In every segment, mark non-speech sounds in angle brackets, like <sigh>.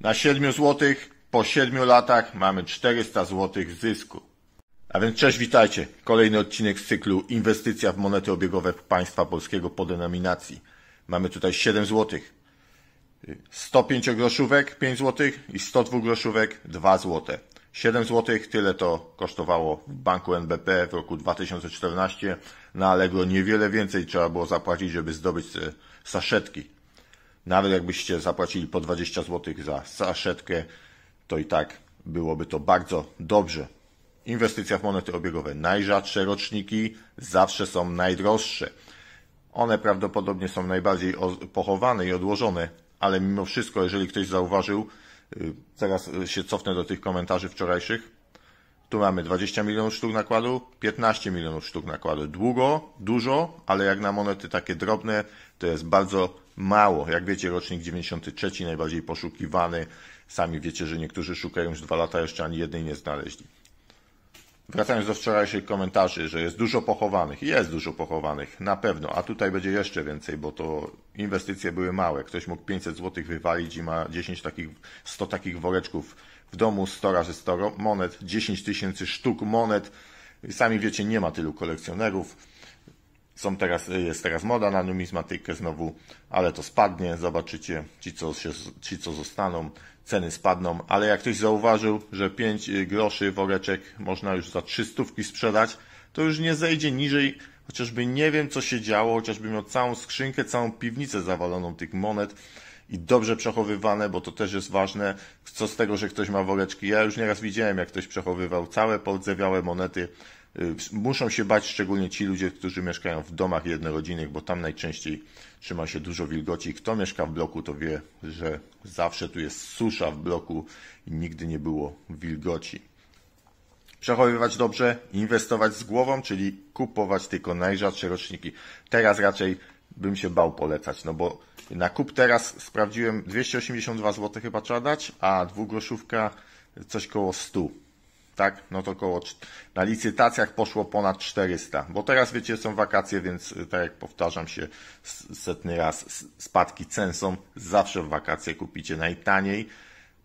Na 7 zł po 7 latach mamy 400 zł zysku. A więc cześć, witajcie. Kolejny odcinek z cyklu Inwestycja w monety obiegowe państwa polskiego po denominacji. Mamy tutaj 7 zł. 105 groszówek 5 zł i 102 groszówek 2 zł. 7 zł tyle to kosztowało w banku NBP w roku 2014. Na Allegro niewiele więcej trzeba było zapłacić, żeby zdobyć saszetki. Nawet jakbyście zapłacili po 20 zł za saszetkę, to i tak byłoby to bardzo dobrze. Inwestycja w monety obiegowe. Najrzadsze roczniki zawsze są najdroższe. One prawdopodobnie są najbardziej pochowane i odłożone, ale mimo wszystko, jeżeli ktoś zauważył, teraz y, y, się cofnę do tych komentarzy wczorajszych. Tu mamy 20 milionów sztuk nakładu, 15 milionów sztuk nakładu. Długo, dużo, ale jak na monety takie drobne, to jest bardzo mało. Jak wiecie, rocznik 93 najbardziej poszukiwany. Sami wiecie, że niektórzy szukają już dwa lata, jeszcze ani jednej nie znaleźli. Wracając do wczorajszych komentarzy, że jest dużo pochowanych. Jest dużo pochowanych, na pewno. A tutaj będzie jeszcze więcej, bo to inwestycje były małe. Ktoś mógł 500 zł wywalić i ma 10 takich, 100 takich woreczków w domu, 100 razy 100 monet, 10 tysięcy sztuk monet. Sami wiecie, nie ma tylu kolekcjonerów. Są teraz, y, jest teraz moda na numizmatykę znowu, ale to spadnie, zobaczycie, ci co, się, ci co zostaną, ceny spadną, ale jak ktoś zauważył, że 5 y, groszy woreczek można już za stówki sprzedać, to już nie zejdzie niżej, chociażby nie wiem co się działo, chociażby miał całą skrzynkę, całą piwnicę zawaloną tych monet, i dobrze przechowywane, bo to też jest ważne. Co z tego, że ktoś ma woreczki? Ja już nieraz widziałem, jak ktoś przechowywał całe podziewiałe monety Y, muszą się bać szczególnie ci ludzie, którzy mieszkają w domach jednorodzinnych, bo tam najczęściej trzyma się dużo wilgoci. Kto mieszka w bloku, to wie, że zawsze tu jest susza w bloku i nigdy nie było wilgoci. Przechowywać dobrze, inwestować z głową, czyli kupować tylko najrzadsze roczniki. Teraz raczej bym się bał polecać, no bo na kup teraz sprawdziłem 282 zł chyba trzeba dać, a dwugroszówka coś koło 100 tak? No to około na licytacjach poszło ponad 400, bo teraz wiecie, są wakacje, więc y, tak jak powtarzam się setny raz, spadki cen są zawsze w wakacje kupicie najtaniej,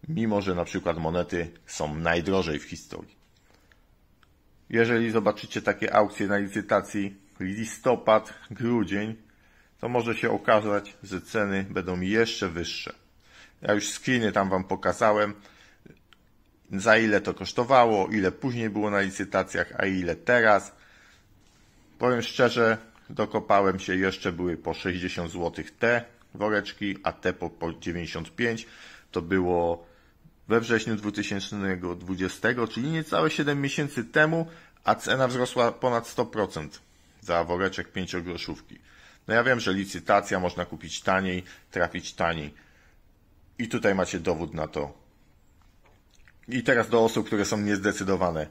mimo że na przykład monety są najdrożej w historii. Jeżeli zobaczycie takie aukcje na licytacji listopad, grudzień, to może się okazać, że ceny będą jeszcze wyższe. Ja już screeny tam Wam pokazałem za ile to kosztowało, ile później było na licytacjach, a ile teraz. Powiem szczerze, dokopałem się, jeszcze były po 60 zł te woreczki, a te po, po 95. To było we wrześniu 2020, czyli niecałe 7 miesięcy temu, a cena wzrosła ponad 100% za woreczek 5 groszówki. No ja wiem, że licytacja można kupić taniej, trafić taniej. I tutaj macie dowód na to, i teraz do osób, które są niezdecydowane.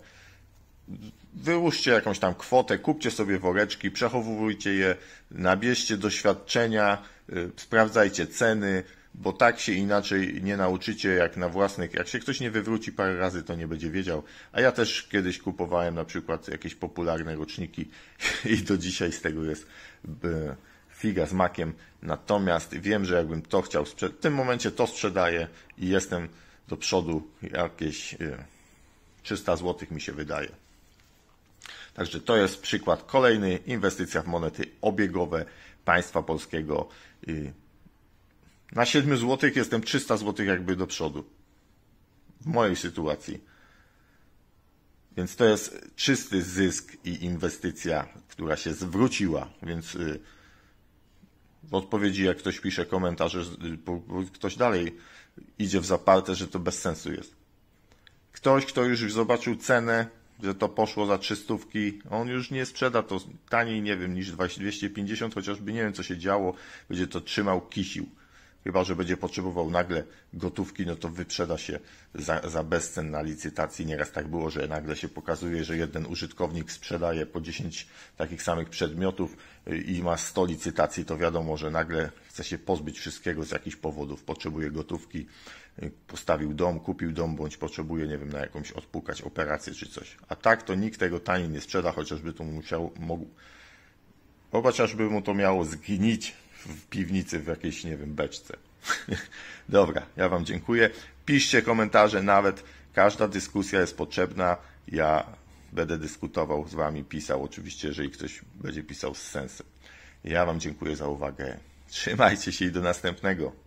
Wyłóżcie jakąś tam kwotę, kupcie sobie woreczki, przechowujcie je, nabierzcie doświadczenia, yy, sprawdzajcie ceny, bo tak się inaczej nie nauczycie jak na własnych. Jak się ktoś nie wywróci parę razy, to nie będzie wiedział. A ja też kiedyś kupowałem na przykład jakieś popularne roczniki <laughs> i do dzisiaj z tego jest y, figa z makiem. Natomiast wiem, że jakbym to chciał sprzedać, w tym momencie to sprzedaję i jestem do przodu jakieś 300 e, zł mi się wydaje. Także to jest przykład kolejny inwestycja w monety obiegowe państwa polskiego. Na 7 zł jestem 300 zł jakby do przodu. W mojej sytuacji. Więc to jest czysty zysk i inwestycja, która się zwróciła. Więc y, w odpowiedzi, jak ktoś pisze komentarze, y, ktoś dalej idzie w zaparte, że to bez sensu jest. Ktoś, kto już zobaczył cenę, że to poszło za trzystówki, on już nie sprzeda to taniej, nie wiem, niż 250, chociażby nie wiem, co się działo, będzie to trzymał, kisił. Chyba, że będzie potrzebował nagle gotówki, no to wyprzeda się za, za bezcen na licytacji. Nieraz tak było, że nagle się pokazuje, że jeden użytkownik sprzedaje po 10 takich samych przedmiotów y, i ma 100 licytacji, to wiadomo, że nagle chce się pozbyć wszystkiego z jakichś powodów. Potrzebuje gotówki, y, postawił dom, kupił dom, bądź potrzebuje, nie wiem, na jakąś odpukać operację czy coś. A tak to nikt tego taniej nie sprzeda, chociażby to musiał, mógł, chociażby mu to miało zgnić w piwnicy, w jakiejś, nie wiem, beczce. <laughs> Dobra, ja Wam dziękuję. Piszcie komentarze nawet. Każda dyskusja jest potrzebna. Ja będę dyskutował z Wami, pisał oczywiście, jeżeli ktoś będzie pisał z sensem. Ja Wam dziękuję za uwagę. Trzymajcie się i do następnego.